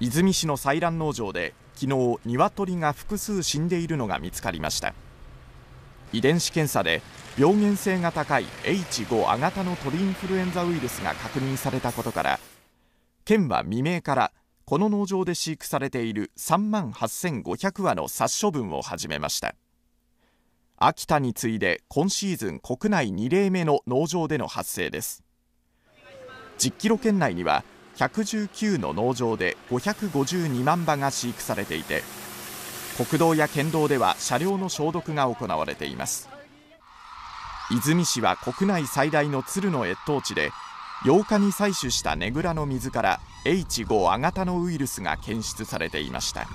出水市の採卵農場で昨日鶏が複数死んでいるのが見つかりました遺伝子検査で病原性が高い H5 亜型の鳥インフルエンザウイルスが確認されたことから県は未明からこの農場で飼育されている3万8500羽の殺処分を始めました秋田に次いで今シーズン国内2例目の農場での発生です10キロ圏内には119の農場で552万羽が飼育されていて国道や県道では車両の消毒が行われています出水市は国内最大の鶴の越冬地で8日に採取したねぐらの水から H5 亜型のウイルスが検出されていました。